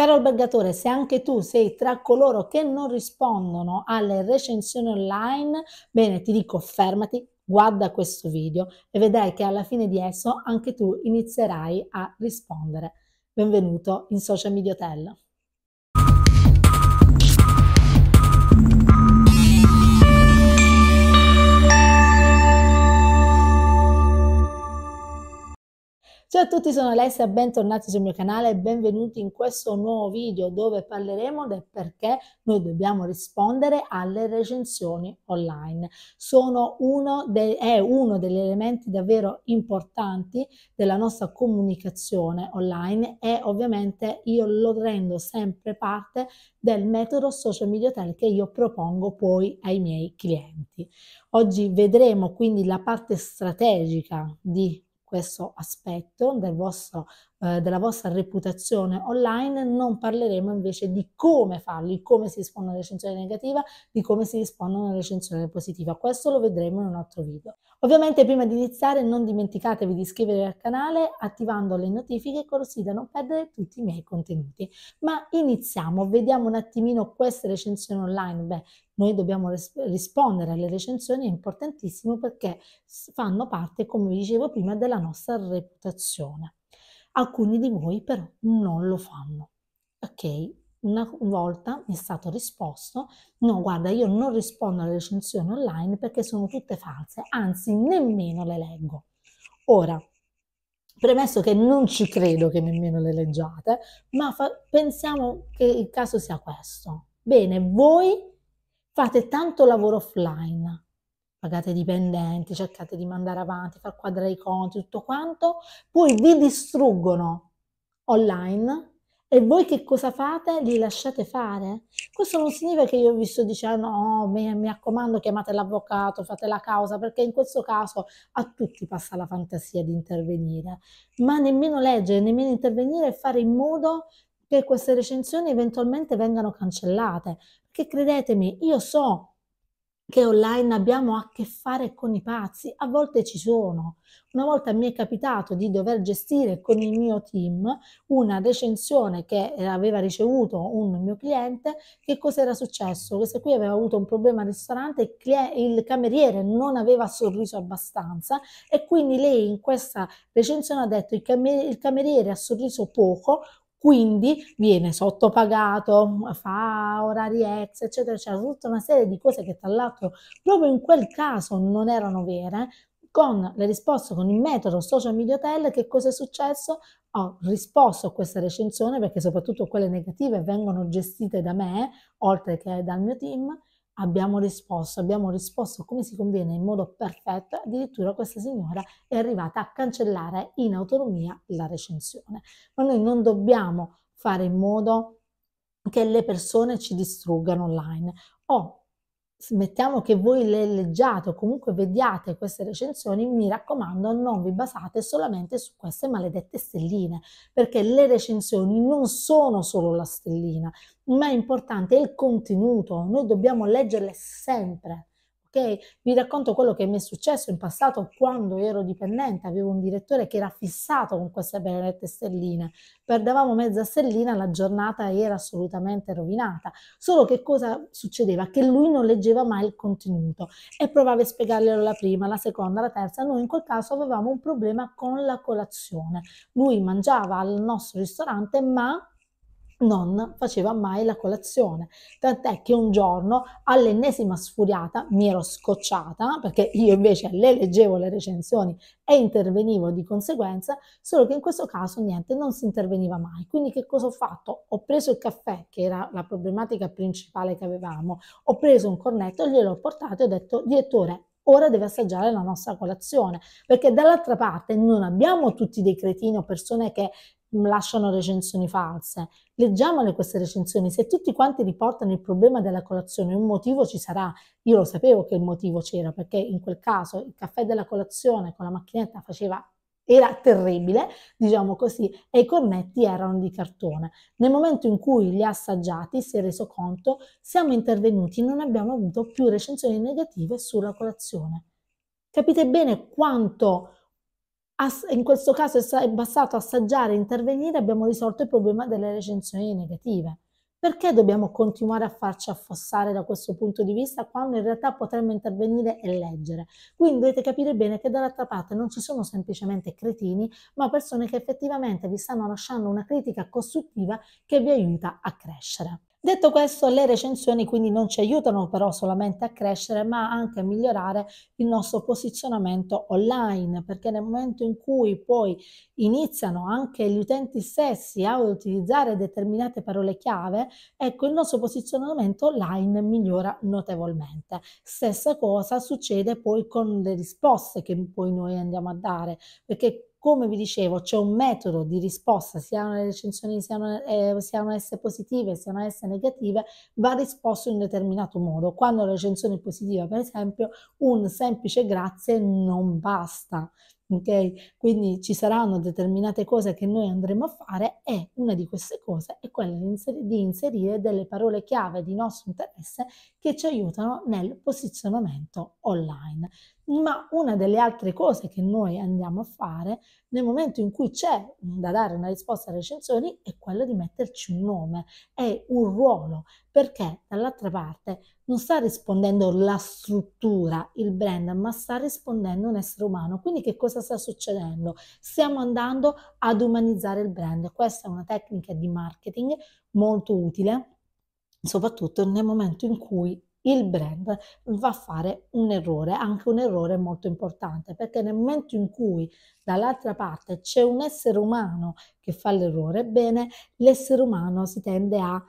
Caro albergatore, se anche tu sei tra coloro che non rispondono alle recensioni online, bene, ti dico fermati, guarda questo video e vedrai che alla fine di esso anche tu inizierai a rispondere. Benvenuto in Social Media Tell. Ciao a tutti, sono Alessia, bentornati sul mio canale e benvenuti in questo nuovo video dove parleremo del perché noi dobbiamo rispondere alle recensioni online. Uno de, è uno degli elementi davvero importanti della nostra comunicazione online e ovviamente io lo rendo sempre parte del metodo social media hotel che io propongo poi ai miei clienti. Oggi vedremo quindi la parte strategica di questo aspetto del vostro eh, della vostra reputazione online, non parleremo invece di come farli, come si risponde a una recensione negativa, di come si risponde a una recensione positiva. Questo lo vedremo in un altro video. Ovviamente prima di iniziare non dimenticatevi di iscrivervi al canale attivando le notifiche così da non perdere tutti i miei contenuti. Ma iniziamo, vediamo un attimino queste recensioni online. Beh, noi dobbiamo ris- rispondere alle recensioni, è importantissimo perché fanno parte, come vi dicevo prima, della nostra reputazione. Alcuni di voi però non lo fanno. Ok, una volta mi è stato risposto, no guarda io non rispondo alle recensioni online perché sono tutte false, anzi nemmeno le leggo. Ora, premesso che non ci credo che nemmeno le leggiate, ma fa- pensiamo che il caso sia questo. Bene, voi fate tanto lavoro offline, pagate i dipendenti, cercate di mandare avanti, far quadrare i conti, tutto quanto, poi vi distruggono online e voi che cosa fate? Li lasciate fare? Questo non significa che io vi sto dicendo no, oh, mi, mi raccomando chiamate l'avvocato, fate la causa, perché in questo caso a tutti passa la fantasia di intervenire, ma nemmeno leggere, nemmeno intervenire e fare in modo che queste recensioni eventualmente vengano cancellate. Perché credetemi, io so che online abbiamo a che fare con i pazzi, a volte ci sono. Una volta mi è capitato di dover gestire con il mio team una recensione che eh, aveva ricevuto un mio cliente. Che cosa era successo? Questa qui aveva avuto un problema al ristorante, il cameriere non aveva sorriso abbastanza e quindi lei in questa recensione ha detto il, il cameriere ha sorriso poco, quindi viene sottopagato, fa orari ex, eccetera, eccetera, tutta una serie di cose che tra l'altro proprio in quel caso non erano vere. Con le risposte con il metodo social media tell, che cosa è successo? Ho risposto a questa recensione perché soprattutto quelle negative vengono gestite da me, oltre che dal mio team, Abbiamo risposto, abbiamo risposto come si conviene in modo perfetto, addirittura questa signora è arrivata a cancellare in autonomia la recensione. Ma noi non dobbiamo fare in modo che le persone ci distruggano online o mettiamo che voi le leggiate o comunque vediate queste recensioni, mi raccomando non vi basate solamente su queste maledette stelline, perché le recensioni non sono solo la stellina, ma è importante il contenuto, noi dobbiamo leggerle sempre ok? Vi racconto quello che mi è successo in passato quando ero dipendente, avevo un direttore che era fissato con queste benedette stelline, perdevamo mezza stellina, la giornata era assolutamente rovinata, solo che cosa succedeva? Che lui non leggeva mai il contenuto e provava a spiegarglielo la prima, la seconda, la terza, noi in quel caso avevamo un problema con la colazione, lui mangiava al nostro ristorante ma non faceva mai la colazione, tant'è che un giorno all'ennesima sfuriata mi ero scocciata perché io invece le leggevo le recensioni e intervenivo di conseguenza, solo che in questo caso niente, non si interveniva mai. Quindi che cosa ho fatto? Ho preso il caffè, che era la problematica principale che avevamo, ho preso un cornetto, gliel'ho portato e ho detto direttore, ora deve assaggiare la nostra colazione, perché dall'altra parte non abbiamo tutti dei cretini o persone che lasciano recensioni false. Leggiamole queste recensioni, se tutti quanti riportano il problema della colazione, un motivo ci sarà. Io lo sapevo che il motivo c'era, perché in quel caso il caffè della colazione con la macchinetta faceva era terribile, diciamo così, e i cornetti erano di cartone. Nel momento in cui li ha assaggiati si è reso conto, siamo intervenuti, non abbiamo avuto più recensioni negative sulla colazione. Capite bene quanto in questo caso è bastato assaggiare e intervenire, abbiamo risolto il problema delle recensioni negative. Perché dobbiamo continuare a farci affossare da questo punto di vista quando in realtà potremmo intervenire e leggere? Quindi dovete capire bene che dall'altra parte non ci sono semplicemente cretini, ma persone che effettivamente vi stanno lasciando una critica costruttiva che vi aiuta a crescere. Detto questo, le recensioni quindi non ci aiutano però solamente a crescere, ma anche a migliorare il nostro posizionamento online, perché nel momento in cui poi iniziano anche gli utenti stessi a utilizzare determinate parole chiave, ecco il nostro posizionamento online migliora notevolmente. Stessa cosa succede poi con le risposte che poi noi andiamo a dare, perché come vi dicevo, c'è un metodo di risposta, siano le recensioni siano, eh, siano S positive, siano esse negative, va risposto in un determinato modo. Quando la recensione è positiva, per esempio, un semplice grazie non basta. Okay? Quindi ci saranno determinate cose che noi andremo a fare e una di queste cose è quella di inserire delle parole chiave di nostro interesse che ci aiutano nel posizionamento online ma una delle altre cose che noi andiamo a fare nel momento in cui c'è da dare una risposta alle recensioni è quella di metterci un nome, è un ruolo, perché dall'altra parte non sta rispondendo la struttura, il brand, ma sta rispondendo un essere umano. Quindi che cosa sta succedendo? Stiamo andando ad umanizzare il brand. Questa è una tecnica di marketing molto utile, soprattutto nel momento in cui il brand va a fare un errore, anche un errore molto importante, perché nel momento in cui dall'altra parte c'è un essere umano che fa l'errore, bene, l'essere umano si tende a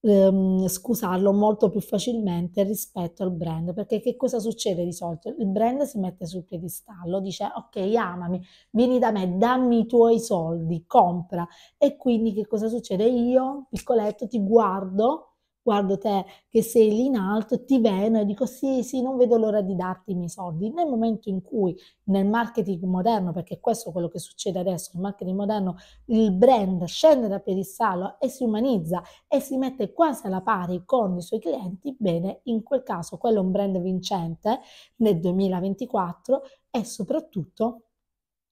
ehm, scusarlo molto più facilmente rispetto al brand, perché che cosa succede di solito? Il brand si mette sul piedistallo, dice ok amami, vieni da me, dammi i tuoi soldi, compra e quindi che cosa succede? Io, piccoletto, ti guardo guardo te che sei lì in alto, ti vedo e dico sì, sì, non vedo l'ora di darti i miei soldi. Nel momento in cui nel marketing moderno, perché questo è quello che succede adesso, nel marketing moderno il brand scende da piedistallo e si umanizza e si mette quasi alla pari con i suoi clienti, bene, in quel caso quello è un brand vincente nel 2024 e soprattutto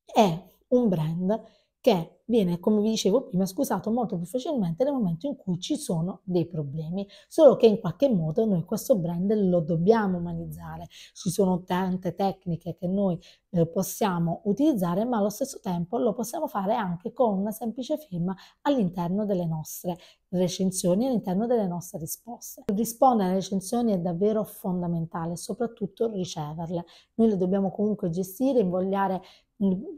è un brand che viene, come vi dicevo prima, scusato molto più facilmente nel momento in cui ci sono dei problemi, solo che in qualche modo noi questo brand lo dobbiamo umanizzare, ci sono tante tecniche che noi eh, possiamo utilizzare, ma allo stesso tempo lo possiamo fare anche con una semplice firma all'interno delle nostre recensioni, all'interno delle nostre risposte. Rispondere alle recensioni è davvero fondamentale, soprattutto riceverle. Noi le dobbiamo comunque gestire, invogliare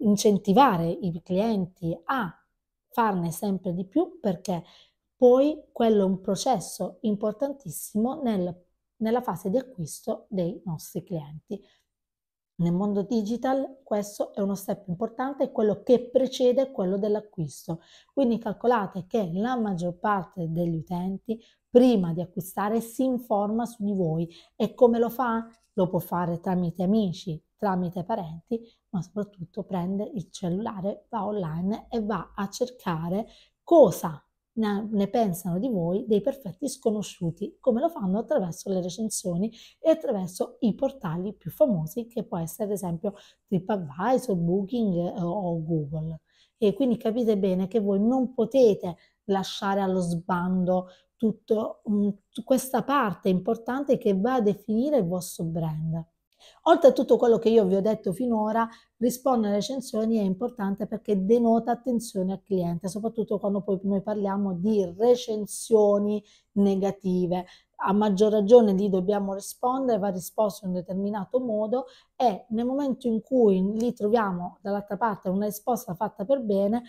incentivare i clienti a farne sempre di più perché poi quello è un processo importantissimo nel, nella fase di acquisto dei nostri clienti. Nel mondo digital questo è uno step importante, è quello che precede quello dell'acquisto. Quindi calcolate che la maggior parte degli utenti prima di acquistare si informa su di voi e come lo fa? Lo può fare tramite amici, tramite parenti, ma soprattutto prende il cellulare, va online e va a cercare cosa ne pensano di voi dei perfetti sconosciuti, come lo fanno attraverso le recensioni e attraverso i portali più famosi, che può essere ad esempio TripAdvisor, Booking eh, o Google. E quindi capite bene che voi non potete lasciare allo sbando tutta mm, questa parte importante che va a definire il vostro brand. Oltre a tutto quello che io vi ho detto finora, rispondere alle recensioni è importante perché denota attenzione al cliente, soprattutto quando poi noi parliamo di recensioni negative. A maggior ragione lì dobbiamo rispondere, va risposto in un determinato modo e nel momento in cui lì troviamo dall'altra parte una risposta fatta per bene,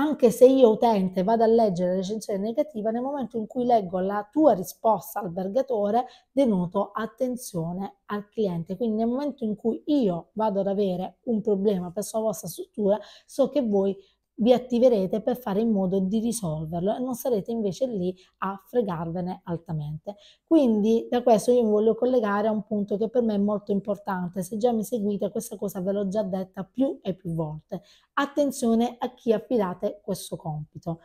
anche se io utente vado a leggere la recensione negativa, nel momento in cui leggo la tua risposta albergatore, denoto attenzione al cliente. Quindi nel momento in cui io vado ad avere un problema per la vostra struttura, so che voi vi attiverete per fare in modo di risolverlo e non sarete invece lì a fregarvene altamente. Quindi da questo io mi voglio collegare a un punto che per me è molto importante, se già mi seguite questa cosa ve l'ho già detta più e più volte. Attenzione a chi affidate questo compito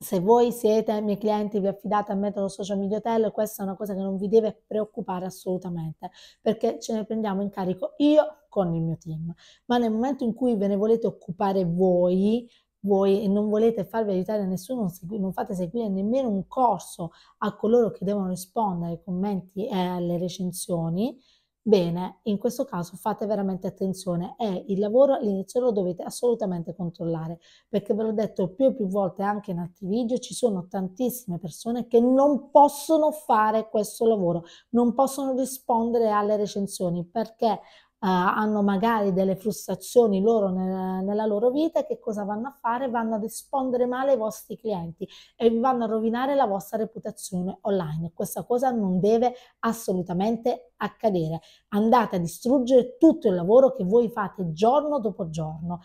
se voi siete i miei clienti, vi affidate al metodo social media hotel, questa è una cosa che non vi deve preoccupare assolutamente, perché ce ne prendiamo in carico io con il mio team. Ma nel momento in cui ve ne volete occupare voi, voi e non volete farvi aiutare a nessuno, non fate seguire nemmeno un corso a coloro che devono rispondere ai commenti e alle recensioni, Bene, in questo caso fate veramente attenzione e il lavoro all'inizio lo dovete assolutamente controllare perché ve l'ho detto più e più volte anche in altri video ci sono tantissime persone che non possono fare questo lavoro, non possono rispondere alle recensioni perché eh, hanno magari delle frustrazioni loro nella, nella loro vita, che cosa vanno a fare? Vanno a rispondere male ai vostri clienti e vi vanno a rovinare la vostra reputazione online. Questa cosa non deve assolutamente accadere. Andate a distruggere tutto il lavoro che voi fate giorno dopo giorno.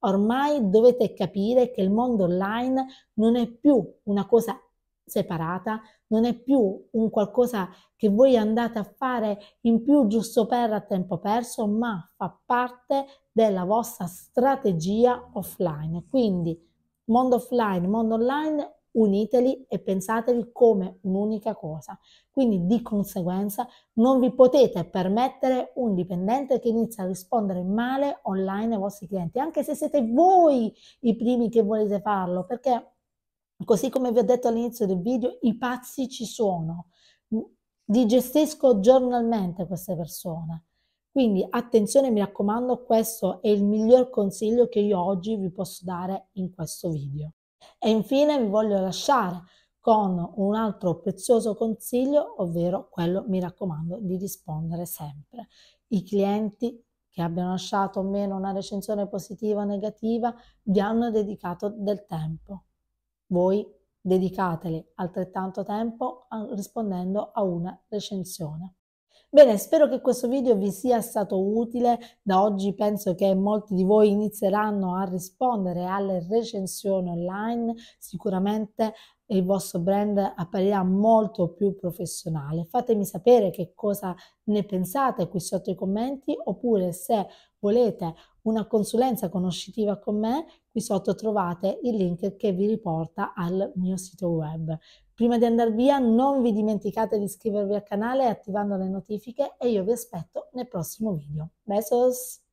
Ormai dovete capire che il mondo online non è più una cosa separata, non è più un qualcosa che voi andate a fare in più giusto per a tempo perso, ma fa parte della vostra strategia offline. Quindi mondo offline, mondo online, uniteli e pensateli come un'unica cosa. Quindi di conseguenza non vi potete permettere un dipendente che inizia a rispondere male online ai vostri clienti, anche se siete voi i primi che volete farlo, perché Così come vi ho detto all'inizio del video, i pazzi ci sono, mm, digestisco giornalmente queste persone. Quindi attenzione, mi raccomando, questo è il miglior consiglio che io oggi vi posso dare in questo video. E infine vi voglio lasciare con un altro prezioso consiglio, ovvero quello, mi raccomando, di rispondere sempre. I clienti che abbiano lasciato o meno una recensione positiva o negativa vi hanno dedicato del tempo. Voi dedicatele altrettanto tempo rispondendo a una recensione. Bene, spero che questo video vi sia stato utile. Da oggi penso che molti di voi inizieranno a rispondere alle recensioni online. Sicuramente e il vostro brand apparirà molto più professionale. Fatemi sapere che cosa ne pensate qui sotto i commenti oppure se volete una consulenza conoscitiva con me, qui sotto trovate il link che vi riporta al mio sito web. Prima di andare via non vi dimenticate di iscrivervi al canale attivando le notifiche e io vi aspetto nel prossimo video. Besos!